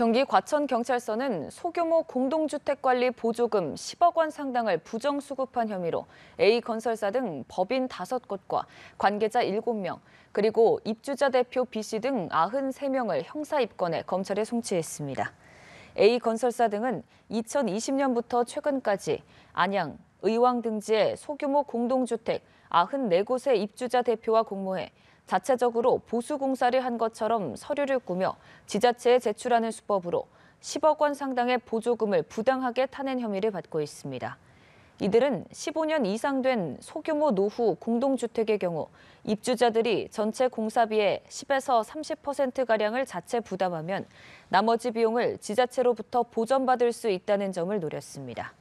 경기 과천경찰서는 소규모 공동주택관리 보조금 10억 원 상당을 부정수급한 혐의로 A건설사 등 법인 5곳과 관계자 7명, 그리고 입주자 대표 B씨 등 93명을 형사 입건해 검찰에 송치했습니다. A건설사 등은 2020년부터 최근까지 안양, 의왕 등지에 소규모 공동주택 94곳의 입주자 대표와 공모해 자체적으로 보수공사를 한 것처럼 서류를 꾸며 지자체에 제출하는 수법으로 10억 원 상당의 보조금을 부당하게 타낸 혐의를 받고 있습니다. 이들은 15년 이상 된 소규모 노후 공동주택의 경우 입주자들이 전체 공사비의 10에서 30%가량을 자체 부담하면 나머지 비용을 지자체로부터 보전받을 수 있다는 점을 노렸습니다.